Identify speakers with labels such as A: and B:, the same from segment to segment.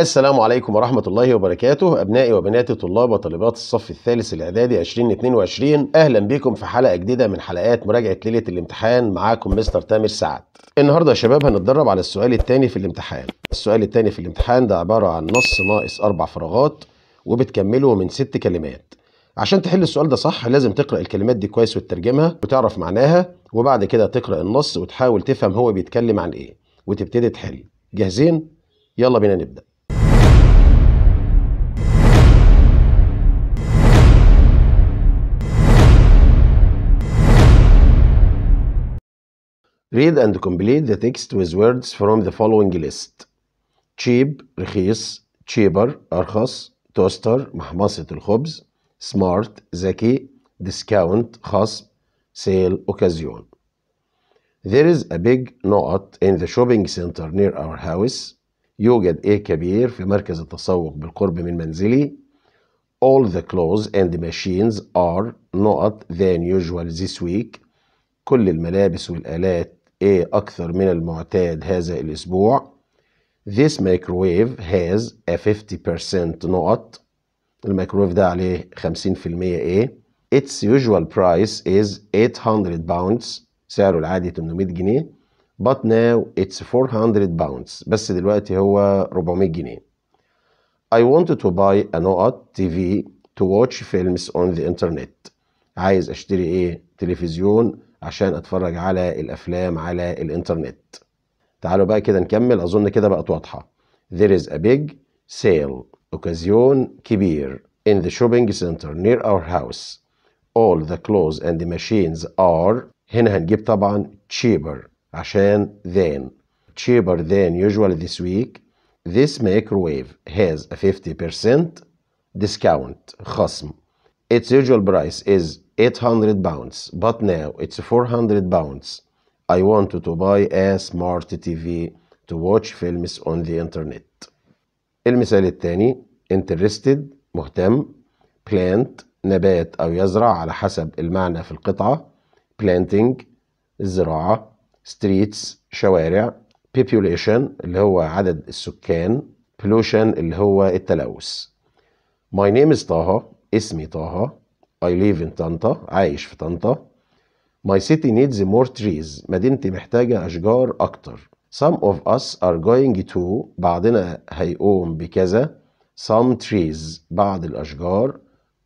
A: السلام عليكم ورحمة الله وبركاته أبنائي وبناتي طلاب وطالبات الصف الثالث الإعدادي 2022 أهلا بكم في حلقة جديدة من حلقات مراجعة ليلة الامتحان معاكم مستر تامر سعد النهاردة يا شباب هنتدرب على السؤال الثاني في الامتحان السؤال الثاني في الامتحان ده عبارة عن نص ناقص أربع فراغات وبتكمله من ست كلمات عشان تحل السؤال ده صح لازم تقرأ الكلمات دي كويس وتترجمها وتعرف معناها وبعد كده تقرأ النص وتحاول تفهم هو بيتكلم عن إيه وتبتدي تحل جاهزين؟ يلا بينا نبدأ Read and complete the text with words from the following list. cheap رخيص cheaper أرخص toaster محمصة الخبز smart ذكي discount خصم sale occasion. There is a big knot in the shopping center near our house. يوجد إيه كبير في مركز التسوق بالقرب من منزلي. All the clothes and the machines are not than usual this week. كل الملابس والآلات A إيه أكثر من المعتاد هذا الأسبوع This microwave has a 50% نقط الميكرويف ده عليه 50% إيه Its usual price is 800 pounds سعره العادي 800 جنيه but now it's 400 pounds بس دلوقتي هو 400 جنيه I want to buy a نقط TV to watch films on the internet عايز أشتري إيه تلفزيون عشان اتفرج على الافلام على الانترنت تعالوا بقى كده نكمل اظن كده بقت واضحه there is a big sale occasion كبير in the shopping center near our house all the clothes and the machines are هنا هنجيب طبعا cheaper عشان than cheaper than usual this week this microwave has a 50% discount خصم its usual price is 800 pounds but now it's 400 pounds I want to buy a smart TV to watch films on the internet المثال الثاني interested مهتم plant نبات أو يزرع على حسب المعنى في القطعة planting الزراعة streets شوارع population اللي هو عدد السكان pollution اللي هو التلوث My name is طه اسمي طه I live in طنطا عايش في طنطا My city needs more trees مدينتي محتاجة أشجار أكتر Some of us are going to بعضنا هيقوم بكذا Some trees بعض الأشجار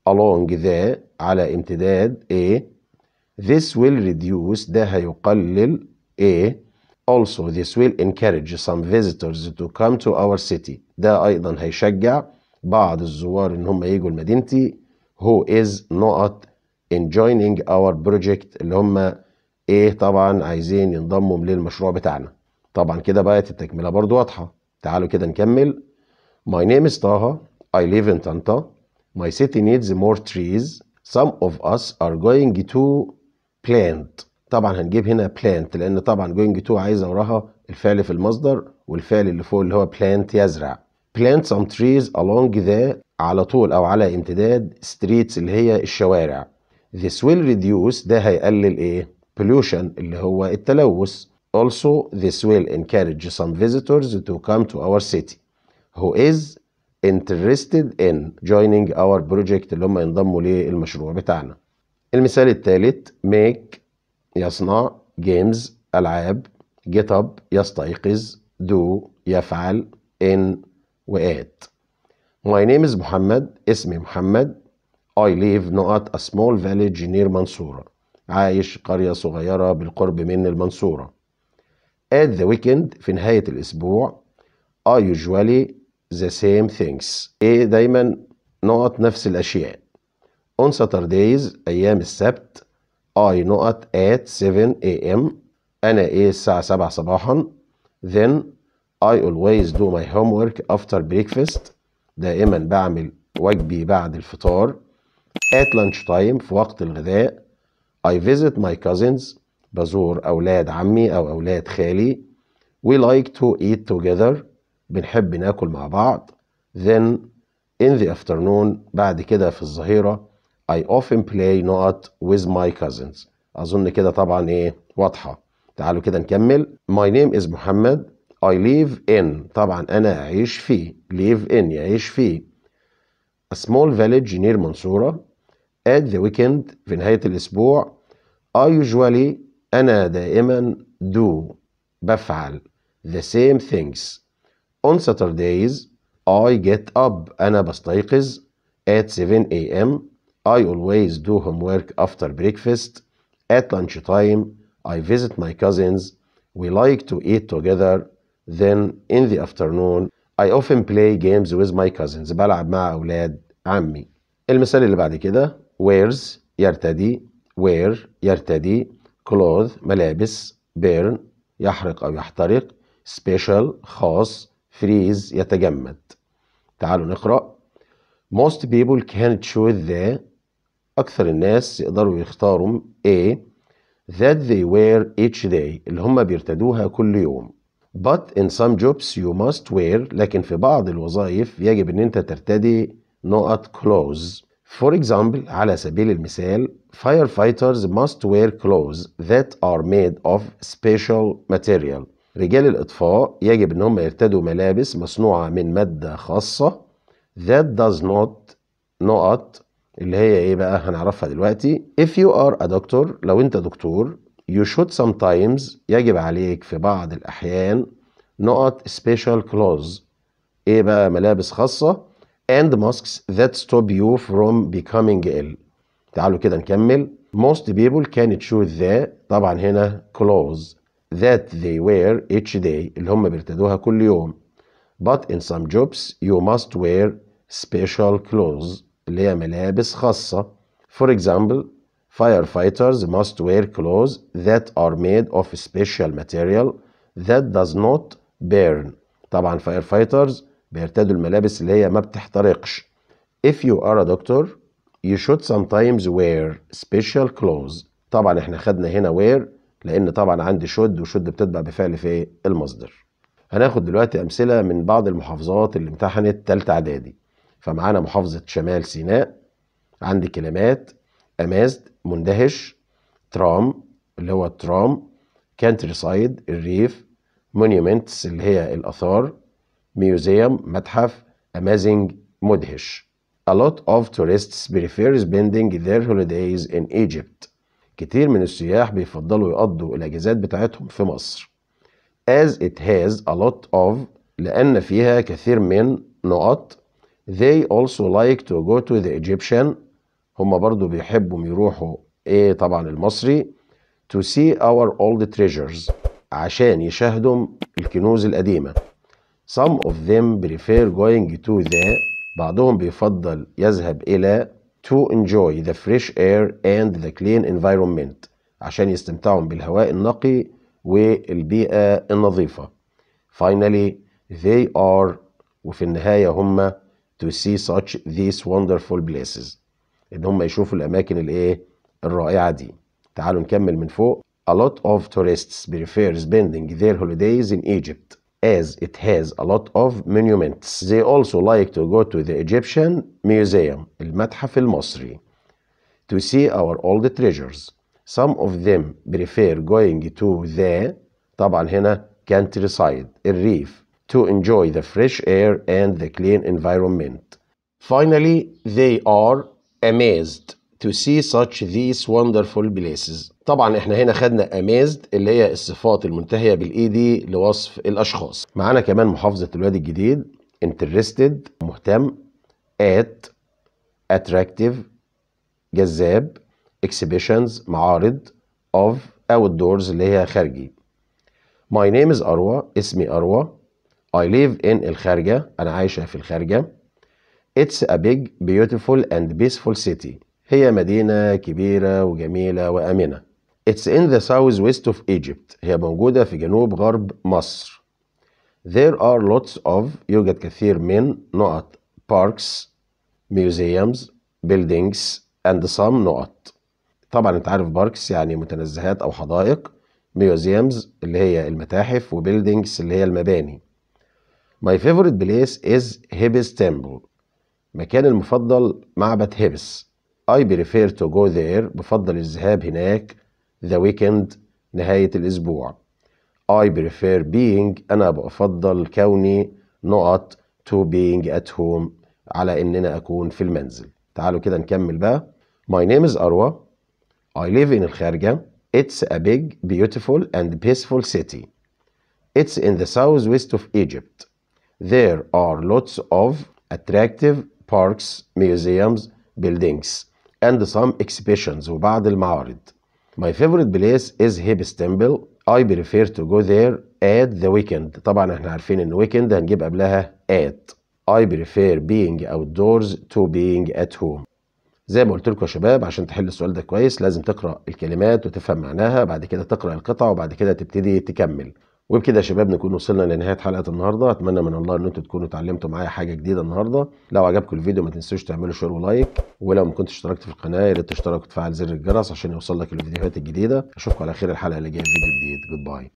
A: along the على امتداد a This will reduce ده هيقلل a Also this will encourage some visitors to come to our city ده أيضا هيشجع بعض الزوار إن هم يجوا لمدينتي who is not in joining our project اللي هم ايه طبعا عايزين ينضموا للمشروع بتاعنا طبعا كده بقت التكمله برضو واضحه تعالوا كده نكمل my name is Taha I live in طنطا my city needs more trees some of us are going to plant طبعا هنجيب هنا plant لان طبعا going to عايزه وراها الفعل في المصدر والفعل اللي فوق اللي هو plant يزرع plant some trees along the على طول او على امتداد ستريتس اللي هي الشوارع this will reduce ده هيقلل ايه pollution اللي هو التلوث also this will encourage some visitors to come to our city who is interested in joining our project اللي هم ينضموا للمشروع بتاعنا المثال الثالث make يصنع games ألعاب get up يستيقظ do يفعل in وات My name is محمد اسمي محمد I live in a small village near منصورة عايش قرية صغيرة بالقرب من المنصورة At the weekend في نهاية الأسبوع I usually the same things إيه دايما نقط نفس الأشياء On Saturdays أيام السبت I نقط at 7 a.m. أنا إيه الساعة 7 صباحا Then I always do my homework after breakfast دائما بعمل وجبي بعد الفطار at lunch time في وقت الغذاء I visit my cousins بزور أولاد عمي أو أولاد خالي we like to eat together بنحب ناكل مع بعض then in the afternoon بعد كده في الظهيرة I often play not with my cousins أظن كده طبعا إيه واضحة تعالوا كده نكمل My name is محمد I live in طبعا أنا أعيش في live in يعيش في a small village near منصورة at the weekend في نهاية الأسبوع I usually أنا دائما do بفعل the same things on Saturdays I get up أنا بستيقظ at 7 a.m. I always do homework after breakfast at lunchtime I visit my cousins we like to eat together Then in the afternoon I often play games with my cousins بلعب مع أولاد عمي المثال اللي بعد كده wears يرتدي wear يرتدي clothes ملابس burn يحرق أو يحترق special خاص freeze يتجمد تعالوا نقرأ most people can choose the أكثر الناس يقدروا يختاروا A that they wear each day اللي هم بيرتدوها كل يوم But in some jobs you must wear لكن في بعض الوظائف يجب ان انت ترتدي نقط clothes. For example على سبيل المثال firefighters must wear clothes that are made of special material. رجال الإطفاء يجب ان هم يرتدوا ملابس مصنوعة من مادة خاصة that does not نقط اللي هي ايه بقى هنعرفها دلوقتي if you are a doctor لو انت دكتور you should sometimes يجب عليك في بعض الأحيان نقط special clothes إيه بقى ملابس خاصة and masks that stop you from becoming ill تعالوا كده نكمل most people can choose the طبعا هنا clothes that they wear each day اللي هم بيرتدوها كل يوم but in some jobs you must wear special clothes اللي هي ملابس خاصة for example Firefighters must wear clothes that are made of special material that does not burn. طبعا firefighters بيرتدوا الملابس اللي هي ما بتحترقش. If you are a doctor you should sometimes wear special clothes. طبعا احنا خدنا هنا wear لان طبعا عندي should وشد بتتبع بفعل في المصدر. هناخد دلوقتي امثله من بعض المحافظات اللي امتحنت تالتة اعدادي. فمعانا محافظه شمال سيناء عندي كلمات امازد مندهش ترام اللي هو الترام كانتري سايد الريف مونيومنتس اللي هي الاثار ميوزيوم متحف امازنج مدهش A lot of tourists prefer spending their holidays in Egypt. كتير من السياح بيفضلوا يقضوا الاجازات بتاعتهم في مصر. As it has a lot of لأن فيها كثير من نقط. They also like to go to the Egyptian هم برضو بيحبوا يروحوا ايه طبعا المصري to see our old treasures عشان يشاهدوا الكنوز القديمة some of them prefer going to the بعضهم بيفضل يذهب إلى to enjoy the fresh air and the clean environment عشان يستمتعوا بالهواء النقي والبيئة النظيفة finally they are وفي النهاية هم to see such these wonderful places ان هم يشوفوا الاماكن الايه الرائعه دي تعالوا نكمل من فوق A lot of tourists prefer spending their holidays in Egypt as it has a lot of monuments. They also like to go to the Egyptian Museum, المتحف المصري, to see our old treasures. Some of them prefer going to the طبعا هنا countryside, الريف, to enjoy the fresh air and the clean environment. Finally, they are amazed to see such these wonderful places طبعا احنا هنا خدنا amazed اللي هي الصفات المنتهيه بالاي دي لوصف الاشخاص معانا كمان محافظه الوادي الجديد interested مهتم at attractive جذاب exhibitions معارض of outdoors اللي هي خارجي my name is أروى اسمي أروى I live in الخارجة أنا عايشة في الخارجة It's a big, beautiful and peaceful city. هي مدينة كبيرة وجميلة وآمنة. It's in the southwest of Egypt. هي موجودة في جنوب غرب مصر. There are lots of يوجد كثير من نقط parks, museums, buildings and some نقط. طبعا انت عارف باركس يعني متنزهات او حدائق ميوزيومز اللي هي المتاحف وبيلدينجز اللي هي المباني. My favorite place is Hebes Temple. مكاني المفضل معبد هيبس I prefer to go there بفضل الذهاب هناك the weekend نهاية الأسبوع I prefer being أنا بفضل كوني نقط to being at home على إننا أكون في المنزل تعالوا كده نكمل بقى My name is Arwa I live in الخارجة It's a big, beautiful and peaceful city It's in the southwest of Egypt There are lots of attractive parks, museums, buildings and some exhibitions وبعض المعارض. My favorite place is Hebes Temple. I prefer to go there at the weekend. طبعا احنا عارفين ان weekend هنجيب قبلها at. I prefer being outdoors to being at home. زي ما قلت لكم يا شباب عشان تحل السؤال ده كويس لازم تقرا الكلمات وتفهم معناها بعد كده تقرا القطعه وبعد كده تبتدي تكمل وبكده يا شباب نكون وصلنا لنهايه حلقه النهارده اتمنى من الله ان انتم تكونوا اتعلمتوا معايا حاجه جديده النهارده لو عجبكم الفيديو ما تنسوش تعملوا شير ولايك ولو ما كنتش اشتركت في القناه يا ريت تشترك وتفعل زر الجرس عشان يوصلك الفيديوهات الجديده اشوفكم على خير الحلقه اللي جايه في فيديو جديد جود باي